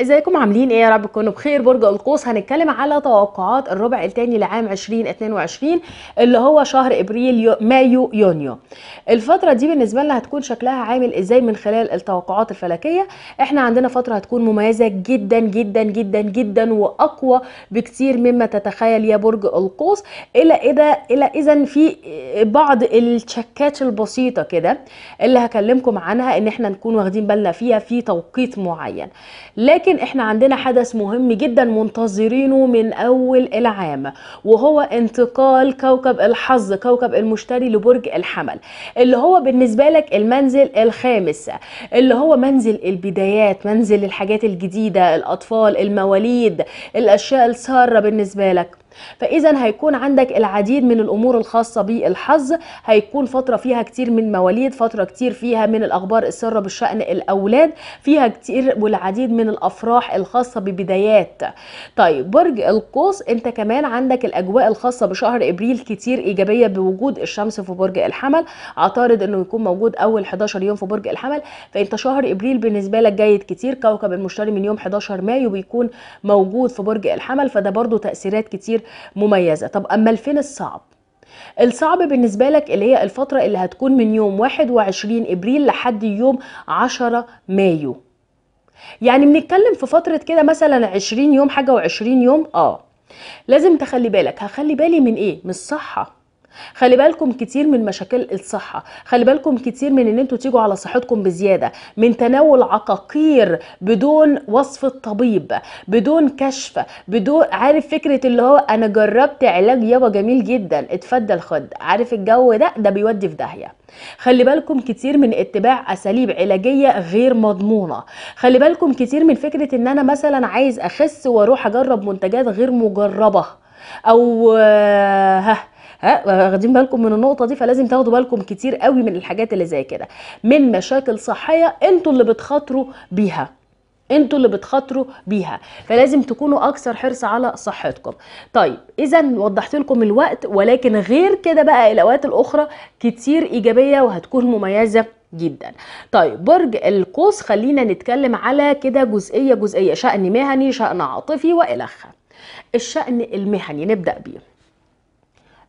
ازيكم عاملين ايه يا رب تكونوا بخير برج القوس هنتكلم على توقعات الربع الثاني لعام 2022 اللي هو شهر ابريل يو مايو يونيو الفتره دي بالنسبه لنا هتكون شكلها عامل ازاي من خلال التوقعات الفلكيه احنا عندنا فتره هتكون مميزه جدا جدا جدا جدا واقوى بكتير مما تتخيل يا برج القوس الى اذا الى اذا في بعض التشكات البسيطه كده اللي هكلمكم عنها ان احنا نكون واخدين بالنا فيها في توقيت معين لكن لكن احنا عندنا حدث مهم جدا منتظرينه من اول العام وهو انتقال كوكب الحظ كوكب المشتري لبرج الحمل اللي هو بالنسبه لك المنزل الخامس اللي هو منزل البدايات منزل الحاجات الجديده الاطفال المواليد الاشياء الساره بالنسبه لك فاذا هيكون عندك العديد من الامور الخاصه بالحظ هيكون فتره فيها كتير من مواليد فتره كتير فيها من الاخبار الساره بالشان الاولاد فيها كتير والعديد من الافراح الخاصه ببدايات طيب برج القوس انت كمان عندك الاجواء الخاصه بشهر ابريل كتير ايجابيه بوجود الشمس في برج الحمل اعترض انه يكون موجود اول 11 يوم في برج الحمل فانت شهر ابريل بالنسبه لك جيد كتير كوكب المشتري من يوم 11 مايو بيكون موجود في برج الحمل فده برضو تاثيرات كتير كتير مميزه طب اما الفين الصعب الصعب بالنسبه لك اللي هي الفتره اللي هتكون من يوم 21 ابريل لحد يوم 10 مايو يعني بنتكلم في فتره كده مثلا 20 يوم حاجه و20 يوم اه لازم تخلي بالك هخلي بالي من ايه من الصحه خلي بالكم كتير من مشاكل الصحه خلي بالكم كتير من ان انتوا تيجوا على صحتكم بزياده من تناول عقاقير بدون وصف الطبيب بدون كشف بدون عارف فكره اللي هو انا جربت علاج يابا جميل جدا اتفضل خد عارف الجو ده ده بيودي في داهيه خلي بالكم كتير من اتباع اساليب علاجيه غير مضمونه خلي بالكم كتير من فكره ان انا مثلا عايز اخس واروح اجرب منتجات غير مجربه او آه، ها ها واخدين بالكم من النقطه دي فلازم تاخدوا بالكم كتير قوي من الحاجات اللي زي كده من مشاكل صحيه انتوا اللي بتخاطروا بيها انتوا اللي بتخاطروا بيها فلازم تكونوا اكثر حرص على صحتكم طيب اذا وضحت لكم الوقت ولكن غير كده بقى الاوقات الاخرى كتير ايجابيه وهتكون مميزه جدا طيب برج القوس خلينا نتكلم على كده جزئيه جزئيه شأن مهني شأن عاطفي والخ الشأن المهني نبدأ بيه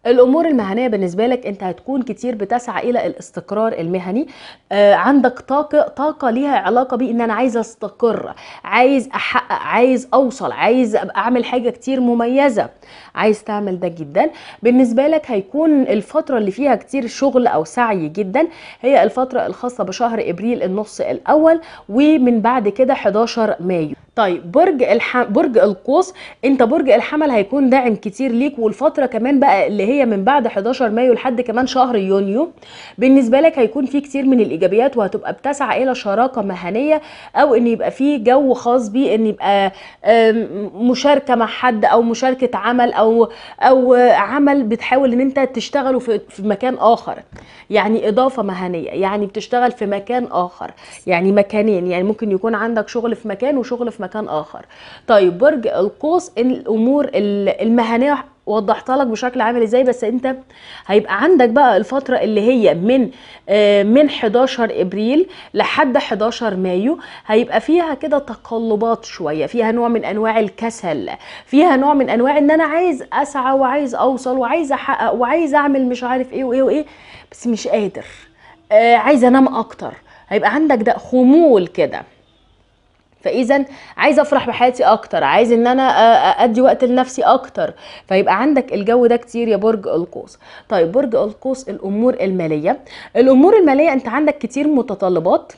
الامور المهنيه بالنسبه لك انت هتكون كتير بتسعى الى الاستقرار المهني آه عندك طاقه طاقه ليها علاقه بان انا عايز استقر عايز احقق عايز اوصل عايز ابقى اعمل حاجه كتير مميزه عايز تعمل ده جدا بالنسبه لك هيكون الفتره اللي فيها كتير شغل او سعي جدا هي الفتره الخاصه بشهر ابريل النص الاول ومن بعد كده 11 مايو طيب برج الح... برج القوس انت برج الحمل هيكون داعم كتير ليك والفتره كمان بقى اللي هي من بعد 11 مايو لحد كمان شهر يونيو بالنسبه لك هيكون في كتير من الايجابيات وهتبقى بتسعى الى شراكه مهنيه او ان يبقى في جو خاص بيه ان يبقى مشاركه مع حد او مشاركه عمل او او عمل بتحاول ان انت تشتغله في في مكان اخر يعني اضافه مهنيه يعني بتشتغل في مكان اخر يعني مكانين يعني ممكن يكون عندك شغل في مكان وشغل في مكان اخر طيب برج القوس الامور المهنيه وضحتها لك بشكل عامل ازاي بس انت هيبقى عندك بقى الفتره اللي هي من آه، من 11 ابريل لحد 11 مايو هيبقى فيها كده تقلبات شويه فيها نوع من انواع الكسل فيها نوع من انواع ان انا عايز اسعى وعايز اوصل وعايز احقق وعايز اعمل مش عارف ايه وايه وايه بس مش قادر آه، عايز انام اكتر هيبقى عندك ده خمول كده فاذا عايز افرح بحياتي اكتر عايز ان انا ادي وقت لنفسي اكتر فيبقى عندك الجو ده كتير يا برج القوس طيب برج القوس الامور الماليه الامور الماليه انت عندك كتير متطلبات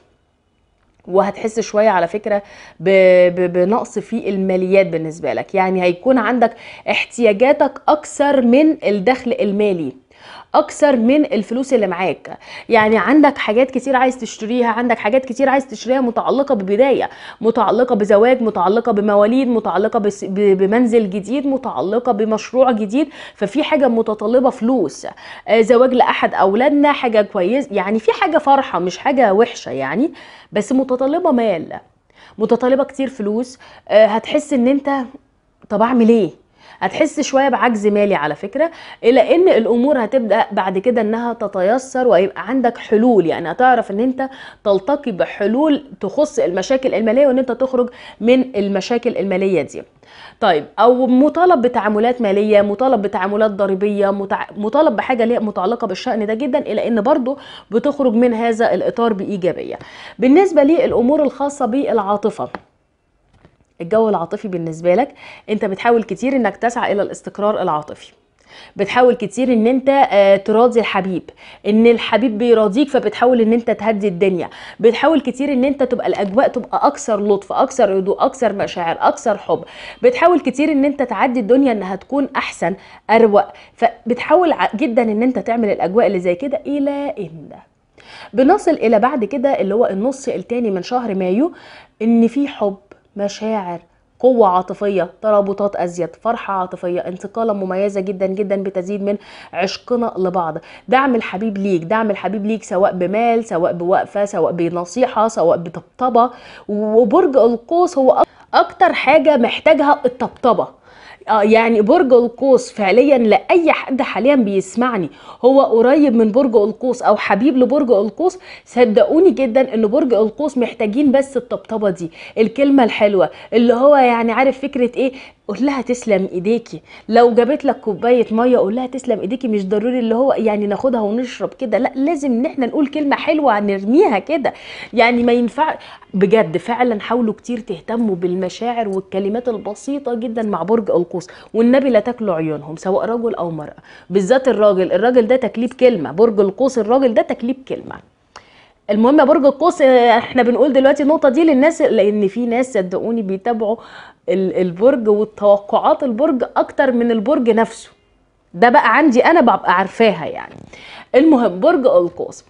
وهتحس شوية على فكرة بنقص في الماليات بالنسبة لك يعني هيكون عندك احتياجاتك أكثر من الدخل المالي اكثر من الفلوس اللي معاك يعني عندك حاجات كتير عايز تشتريها عندك حاجات كتير عايز تشتريها متعلقه ببدايه متعلقه بزواج متعلقه بمواليد متعلقه بمنزل جديد متعلقه بمشروع جديد ففي حاجه متطلبه فلوس آه، زواج لاحد اولادنا حاجه كويس يعني في حاجه فرحه مش حاجه وحشه يعني بس متطلبه مال متطلبه كتير فلوس آه، هتحس ان انت طب اعمل ايه هتحس شويه بعجز مالي على فكره الا ان الامور هتبدا بعد كده انها تتيسر ويبقى عندك حلول يعني هتعرف ان انت تلتقي بحلول تخص المشاكل الماليه وان انت تخرج من المشاكل الماليه دي طيب او مطالب بتعاملات ماليه مطالب بتعاملات ضريبيه مطالب بحاجه ليها متعلقه بالشان ده جدا الا ان برضو بتخرج من هذا الاطار بايجابيه بالنسبه للامور الخاصه بالعاطفه الجو العاطفي بالنسبه لك انت بتحاول كتير انك تسعى الى الاستقرار العاطفي بتحاول كتير ان انت آه، تراضي الحبيب ان الحبيب بيراضيك فبتحاول ان انت تهدي الدنيا بتحاول كتير ان انت تبقى الاجواء تبقى اكثر لطف اكثر هدوء اكثر مشاعر اكثر حب بتحاول كتير ان انت تعدي الدنيا انها تكون احسن اروق فبتحاول جدا ان انت تعمل الاجواء اللي زي كده الى ان بنصل الى بعد كده اللي هو النص التاني من شهر مايو ان في حب مشاعر قوة عاطفية ترابطات أزيد فرحة عاطفية انتقالة مميزة جدا جدا بتزيد من عشقنا لبعض دعم الحبيب ليك دعم الحبيب ليك سواء بمال سواء بوقفة سواء بنصيحة سواء بطبطبة وبرج القوس هو أكتر حاجة محتاجها الطبطبة اه يعني برج القوس فعليا لاي حد حاليا بيسمعني هو قريب من برج القوس او حبيب لبرج القوس صدقوني جدا ان برج القوس محتاجين بس الطبطبه دي الكلمه الحلوه اللي هو يعني عارف فكره ايه قول لها تسلم ايديكي لو جابت لك كوبايه ميه قول لها تسلم ايديكي مش ضروري اللي هو يعني ناخدها ونشرب كده لا لازم ان احنا نقول كلمه حلوه نرميها كده يعني ما ينفع بجد فعلا حاولوا كتير تهتموا بالمشاعر والكلمات البسيطه جدا مع برج القوس والنبي لا تاكلوا عيونهم سواء رجل او مراه بالذات الراجل الراجل ده تكليب كلمه برج القوس الراجل ده تكليب كلمه المهم برج القوس آه، احنا بنقول دلوقتي النقطه دي للناس لان في ناس صدقوني بيتابعوا البرج والتوقعات البرج اكتر من البرج نفسه ده بقى عندي انا ببقى عارفاها يعني المهم برج القوس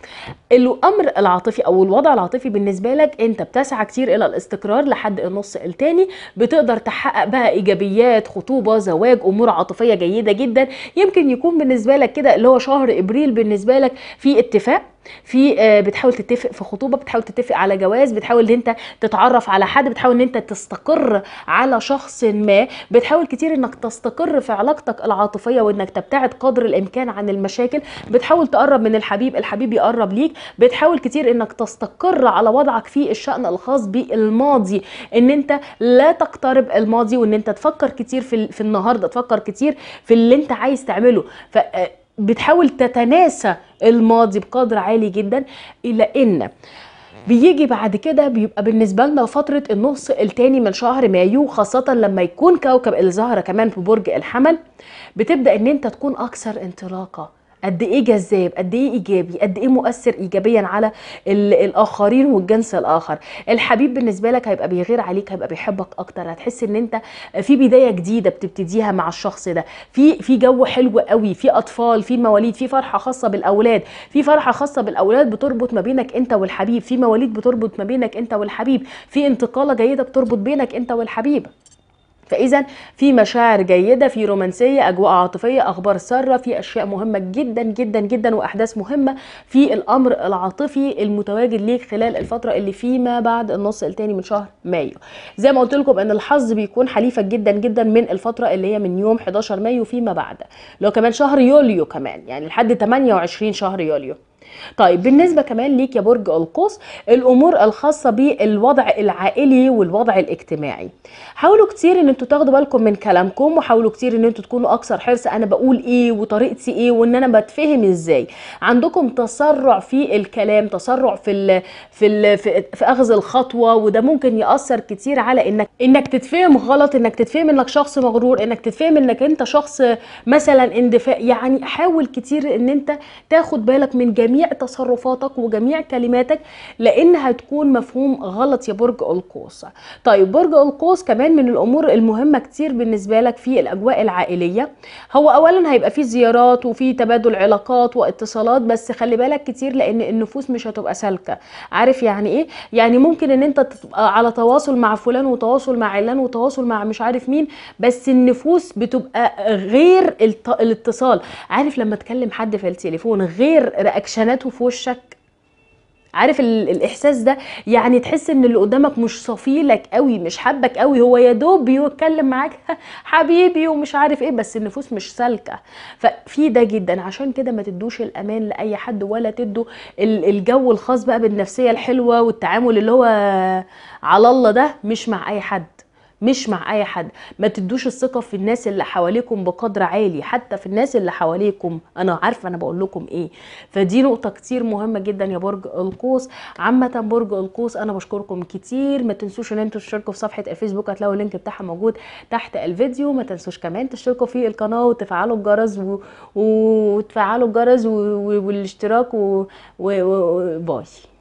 الامر العاطفي او الوضع العاطفي بالنسبه لك انت بتسعى كتير الى الاستقرار لحد النص التاني بتقدر تحقق بقى ايجابيات خطوبه زواج امور عاطفيه جيده جدا يمكن يكون بالنسبه لك كده اللي هو شهر ابريل بالنسبه لك في اتفاق في آه، بتحاول تتفق في خطوبه بتحاول تتفق على جواز بتحاول ان انت تتعرف على حد بتحاول ان انت تستقر على شخص ما بتحاول كتير انك تستقر في علاقتك العاطفيه وانك تبتعد قدر الامكان عن المشاكل بتحاول تقرب من الحبيب الحبيب يقرب ليك بتحاول كتير انك تستقر على وضعك في الشأن الخاص بالماضي ان انت لا تقترب الماضي وان انت تفكر كتير في, النهارده تفكر كتير في اللي انت عايز تعمله ف آه، بتحاول تتناسى الماضي بقدر عالي جدا الى ان بيجي بعد كده بيبقى بالنسبة لنا فترة النص التاني من شهر مايو خاصة لما يكون كوكب الزهرة كمان في برج الحمل بتبدأ ان انت تكون اكثر انطلاقة قد ايه جذاب قد ايه ايجابي قد ايه مؤثر ايجابيا على الاخرين والجنس الاخر الحبيب بالنسبه لك هيبقى بيغير عليك هيبقى بيحبك اكتر هتحس ان انت في بدايه جديده بتبتديها مع الشخص ده في في جو حلو قوي في اطفال في مواليد في فرحه خاصه بالاولاد في فرحه خاصه بالاولاد بتربط ما بينك انت والحبيب في مواليد بتربط ما بينك انت والحبيب في انتقاله جيده بتربط بينك انت والحبيب فاذا في مشاعر جيده في رومانسيه اجواء عاطفيه اخبار ساره في اشياء مهمه جدا جدا جدا واحداث مهمه في الامر العاطفي المتواجد ليك خلال الفتره اللي فيما بعد النص الثاني من شهر مايو زي ما قلت لكم ان الحظ بيكون حليفك جدا جدا من الفتره اللي هي من يوم 11 مايو فيما بعد لو كمان شهر يوليو كمان يعني لحد 28 شهر يوليو طيب بالنسبة كمان ليك يا برج القوس الأمور الخاصة بالوضع العائلي والوضع الاجتماعي حاولوا كتير ان انتوا تاخدوا بالكم من كلامكم وحاولوا كتير ان انتوا تكونوا أكثر حرص أنا بقول إيه وطريقتي إيه وإن أنا بتفهم إزاي عندكم تسرع في الكلام تسرع في الـ في الـ في, في أخذ الخطوة وده ممكن يأثر كتير على إنك إنك تتفهم غلط إنك تتفهم إنك شخص مغرور إنك تتفهم إنك أنت شخص مثلا اندفاع يعني حاول كتير إن أنت تاخد بالك من جميع جميع تصرفاتك وجميع كلماتك لان هتكون مفهوم غلط يا برج القوس طيب برج القوس كمان من الامور المهمه كتير بالنسبه لك في الاجواء العائليه هو اولا هيبقى في زيارات وفي تبادل علاقات واتصالات بس خلي بالك كتير لان النفوس مش هتبقى سالكه عارف يعني ايه يعني ممكن ان انت تبقى على تواصل مع فلان وتواصل مع علان وتواصل مع مش عارف مين بس النفوس بتبقى غير الاتصال عارف لما تكلم حد في التليفون غير رياكشن شنته في وشك عارف الاحساس ده يعني تحس ان اللي قدامك مش صفيلك قوي مش حبك قوي هو يا دوب بيتكلم معاك حبيبي ومش عارف ايه بس النفوس مش سالكه ففي ده جدا عشان كده ما تدوش الامان لاي حد ولا تدوا الجو الخاص بقى بالنفسيه الحلوه والتعامل اللي هو على الله ده مش مع اي حد مش مع اي حد ما تدوش الثقه في الناس اللي حواليكم بقدر عالي حتى في الناس اللي حواليكم انا عارفه انا بقول لكم ايه فدي نقطه كتير مهمه جدا يا برج القوس عامه برج القوس انا بشكركم كتير ما تنسوش ان انتوا تشتركوا في صفحه الفيسبوك هتلاقوا اللينك بتاعها موجود تحت الفيديو ما تنسوش كمان تشتركوا في القناه وتفعلوا الجرس و... وتفعلوا الجرس و... والاشتراك و... و... و... باي